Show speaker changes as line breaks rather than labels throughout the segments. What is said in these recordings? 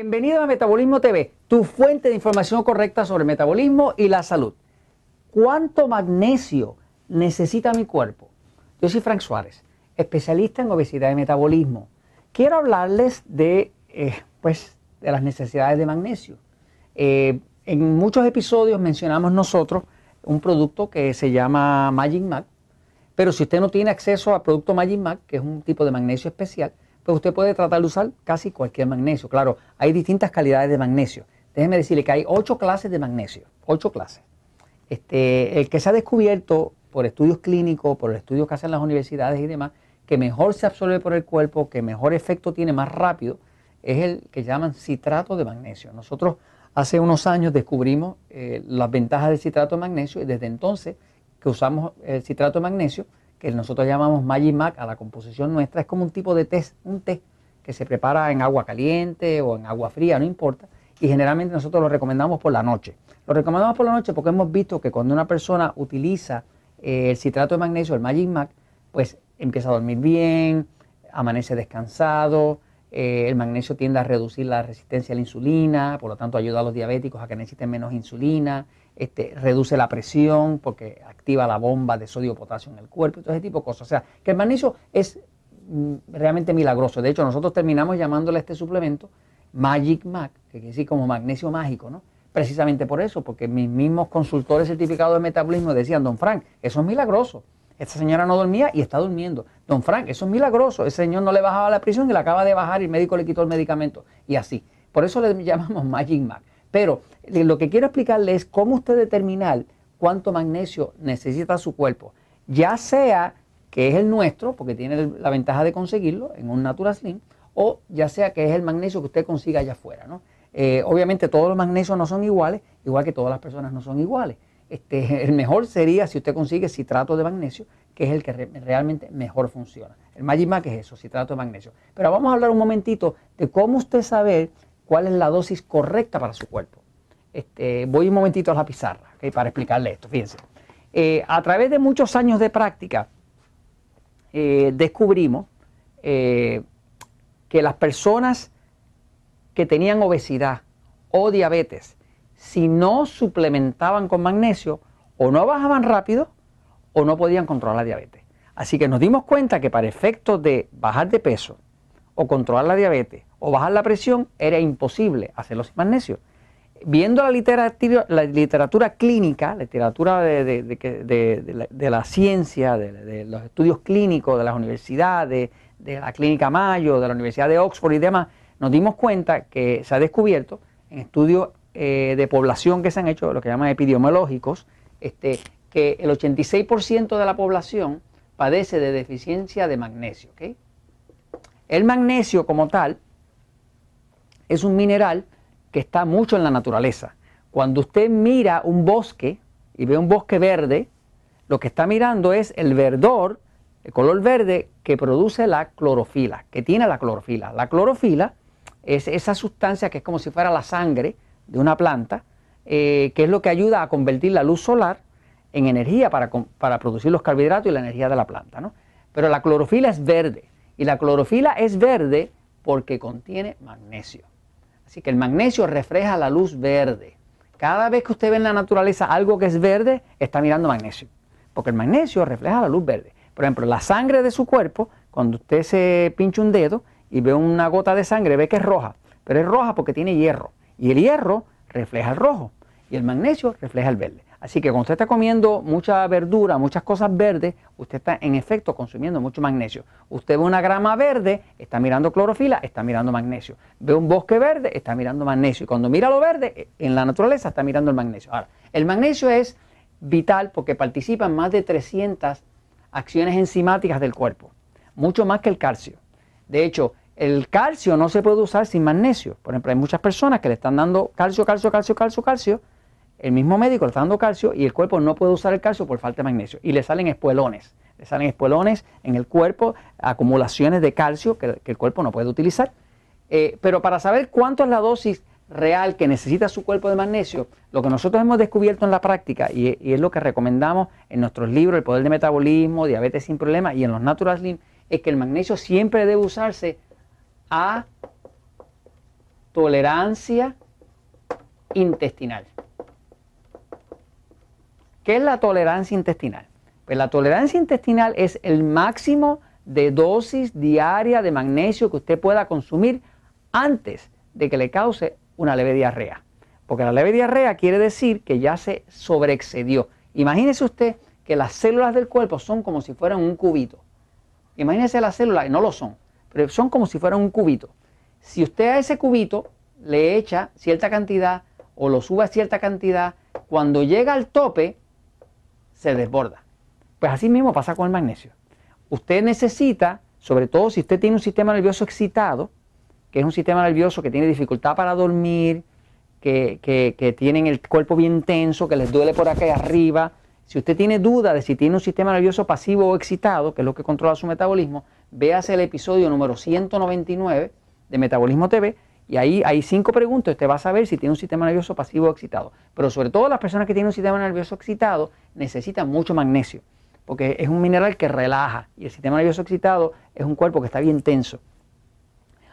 Bienvenido a Metabolismo TV, tu fuente de información correcta sobre metabolismo y la salud. ¿Cuánto magnesio necesita mi cuerpo? Yo soy Frank Suárez, especialista en obesidad y metabolismo. Quiero hablarles de, eh, pues, de las necesidades de magnesio. Eh, en muchos episodios mencionamos nosotros un producto que se llama Magic pero si usted no tiene acceso al producto Magic que es un tipo de magnesio especial, pues usted puede tratar de usar casi cualquier magnesio. Claro, hay distintas calidades de magnesio. Déjeme decirle que hay ocho clases de magnesio, ocho clases. Este, el que se ha descubierto por estudios clínicos, por estudios que hacen las universidades y demás, que mejor se absorbe por el cuerpo, que mejor efecto tiene más rápido, es el que llaman citrato de magnesio. Nosotros hace unos años descubrimos eh, las ventajas del citrato de magnesio y desde entonces que usamos el citrato de magnesio, que nosotros llamamos Magic Mac a la composición nuestra, es como un tipo de té, un té que se prepara en agua caliente o en agua fría, no importa, y generalmente nosotros lo recomendamos por la noche. Lo recomendamos por la noche porque hemos visto que cuando una persona utiliza eh, el citrato de magnesio, el Magic Mac, pues empieza a dormir bien, amanece descansado, eh, el magnesio tiende a reducir la resistencia a la insulina, por lo tanto ayuda a los diabéticos a que necesiten menos insulina, este, reduce la presión porque activa la bomba de sodio potasio en el cuerpo, y todo ese tipo de cosas. O sea, que el magnesio es mm, realmente milagroso. De hecho, nosotros terminamos llamándole a este suplemento Magic Mac, que quiere decir como magnesio mágico, ¿no? Precisamente por eso, porque mis mismos consultores certificados de metabolismo decían, don Frank, eso es milagroso. Esta señora no dormía y está durmiendo. Don Frank, eso es milagroso. Ese señor no le bajaba la prisión y la acaba de bajar y el médico le quitó el medicamento. Y así. Por eso le llamamos Magic Mac. Pero eh, lo que quiero explicarle es cómo usted determinar cuánto magnesio necesita su cuerpo, ya sea que es el nuestro, porque tiene la ventaja de conseguirlo en un natural Slim, o ya sea que es el magnesio que usted consiga allá afuera. ¿no? Eh, obviamente todos los magnesios no son iguales, igual que todas las personas no son iguales. Este, el mejor sería si usted consigue citrato de magnesio, que es el que realmente mejor funciona. El Magic Mac es eso, citrato de magnesio. Pero vamos a hablar un momentito de cómo usted saber cuál es la dosis correcta para su cuerpo. Este, voy un momentito a la pizarra para explicarle esto, fíjense. Eh, a través de muchos años de práctica, eh, descubrimos eh, que las personas que tenían obesidad o diabetes, si no suplementaban con magnesio, o no bajaban rápido o no podían controlar la diabetes. Así que nos dimos cuenta que para efectos de bajar de peso o controlar la diabetes o bajar la presión, era imposible hacerlo sin magnesio. Viendo la literatura, la literatura clínica, la literatura de, la, ciencia, de, los estudios clínicos, de las universidades, de la Clínica Mayo, de la Universidad de Oxford y demás, nos dimos cuenta que se ha descubierto en estudios eh, de población que se han hecho, lo que llaman epidemiológicos, este, que el 86% de la población padece de deficiencia de magnesio. El magnesio como tal es un mineral que está mucho en la naturaleza. Cuando usted mira un bosque y ve un bosque verde, lo que está mirando es el verdor, el color verde que produce la clorofila, que tiene la clorofila. La clorofila es esa sustancia que es como si fuera la sangre de una planta, eh, que es lo que ayuda a convertir la luz solar en energía para, producir los carbohidratos y la energía de la planta. Pero la clorofila es verde y la clorofila es verde porque contiene magnesio. Así que el magnesio refleja la luz verde. Cada vez que usted ve en la naturaleza algo que es verde, está mirando magnesio, porque el magnesio refleja la luz verde. Por ejemplo, la sangre de su cuerpo, cuando usted se pincha un dedo y ve una gota de sangre, ve que es roja, pero es roja porque tiene hierro. Y el hierro refleja el rojo y el magnesio refleja el verde. Así que cuando usted está comiendo mucha verdura, muchas cosas verdes, usted está en efecto consumiendo mucho magnesio. Usted ve una grama verde, está mirando clorofila, está mirando magnesio. Ve un bosque verde, está mirando magnesio. Y cuando mira lo verde, en la naturaleza está mirando el magnesio. Ahora, el magnesio es vital porque participa en más de 300 acciones enzimáticas del cuerpo, mucho más que el calcio. De hecho, el calcio no se puede usar sin magnesio. Por ejemplo, hay muchas personas que le están dando calcio, calcio, calcio, calcio, calcio el mismo médico le está dando calcio y el cuerpo no puede usar el calcio por falta de magnesio. Y le salen espuelones. Le salen espuelones en el cuerpo, acumulaciones de calcio que, el cuerpo no puede utilizar. Eh, pero para saber cuánto es la dosis real que necesita su cuerpo de magnesio, lo que nosotros hemos descubierto en la práctica y, y es lo que recomendamos en nuestros libros, El Poder de Metabolismo, Diabetes sin Problemas y en los Natural Slim, es que el magnesio siempre debe usarse a tolerancia intestinal. ¿Qué es la tolerancia intestinal? Pues la tolerancia intestinal es el máximo de dosis diaria de magnesio que usted pueda consumir antes de que le cause una leve diarrea. Porque la leve diarrea quiere decir que ya se sobreexcedió. Imagínese usted que las células del cuerpo son como si fueran un cubito. Imagínese las células, no lo son, pero son como si fueran un cubito. Si usted a ese cubito le echa cierta cantidad o lo sube a cierta cantidad, cuando llega al tope, se desborda. Pues así mismo pasa con el magnesio. Usted necesita, sobre todo si usted tiene un sistema nervioso excitado, que es un sistema nervioso que tiene dificultad para dormir, que, que, tienen el cuerpo bien tenso, que les duele por acá arriba. Si usted tiene duda de si tiene un sistema nervioso pasivo o excitado, que es lo que controla su metabolismo, véase el episodio número 199 de Metabolismo TV, y ahí hay cinco preguntas, usted va a saber si tiene un sistema nervioso pasivo o excitado. Pero sobre todo las personas que tienen un sistema nervioso excitado necesitan mucho magnesio, porque es un mineral que relaja y el sistema nervioso excitado es un cuerpo que está bien tenso.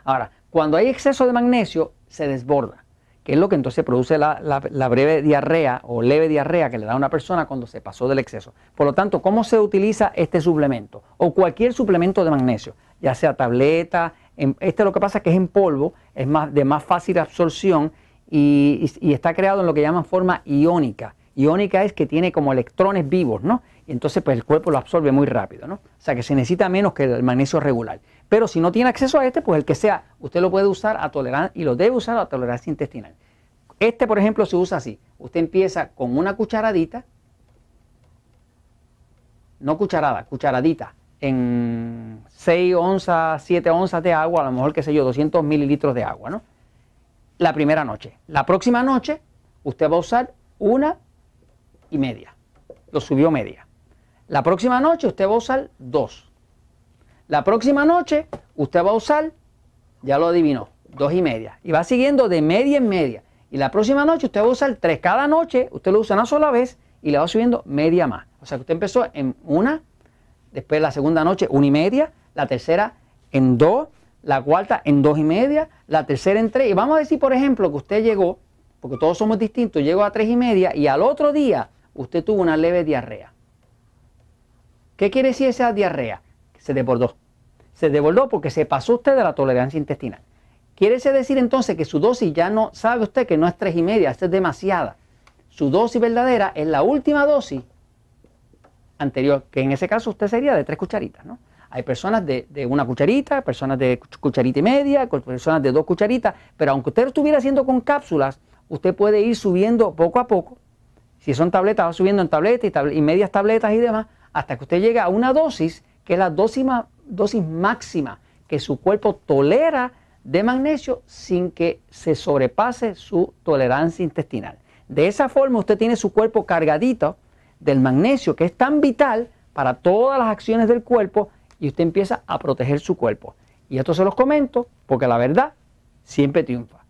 Ahora, cuando hay exceso de magnesio, se desborda, que es lo que entonces produce la, la breve diarrea o leve diarrea que le da a una persona cuando se pasó del exceso. Por lo tanto, ¿cómo se utiliza este suplemento? O cualquier suplemento de magnesio, ya sea tableta, este lo que pasa es que es en polvo, es de más fácil absorción y, está creado en lo que llaman forma iónica. Iónica es que tiene como electrones vivos, ¿no? Y entonces pues el cuerpo lo absorbe muy rápido, ¿no? O sea que se necesita menos que el magnesio regular. Pero si no tiene acceso a este, pues el que sea, usted lo puede usar a y lo debe usar a tolerancia intestinal. Este, por ejemplo, se usa así. Usted empieza con una cucharadita, no cucharada, cucharadita en 6 onzas, 7 onzas de agua, a lo mejor, qué sé yo, 200 mililitros de agua, ¿no? La primera noche. La próxima noche usted va a usar una y media. Lo subió media. La próxima noche usted va a usar dos. La próxima noche usted va a usar, ya lo adivinó, dos y media. Y va siguiendo de media en media. Y la próxima noche usted va a usar tres. Cada noche usted lo usa una sola vez y le va subiendo media más. O sea que usted empezó en una después la segunda noche una y media, la tercera en dos, la cuarta en dos y media, la tercera en tres. Y vamos a decir, por ejemplo, que usted llegó, porque todos somos distintos, llegó a tres y media y al otro día usted tuvo una leve diarrea. ¿Qué quiere decir esa diarrea? Se desbordó. Se desbordó porque se pasó usted de la tolerancia intestinal. Quiere decir entonces que su dosis ya no, sabe usted que no es tres y media, es demasiada. Su dosis verdadera es la última dosis anterior, que en ese caso usted sería de tres cucharitas, ¿no? Hay personas de, una cucharita, personas de cucharita y media, personas de dos cucharitas, pero aunque usted lo estuviera haciendo con cápsulas, usted puede ir subiendo poco a poco. Si son tabletas, va subiendo en tabletas y, medias tabletas y demás, hasta que usted llegue a una dosis que es la dosis máxima que su cuerpo tolera de magnesio sin que se sobrepase su tolerancia intestinal. De esa forma usted tiene su cuerpo cargadito del magnesio, que es tan vital para todas las acciones del cuerpo, y usted empieza a proteger su cuerpo. Y esto se los comento porque la verdad siempre triunfa.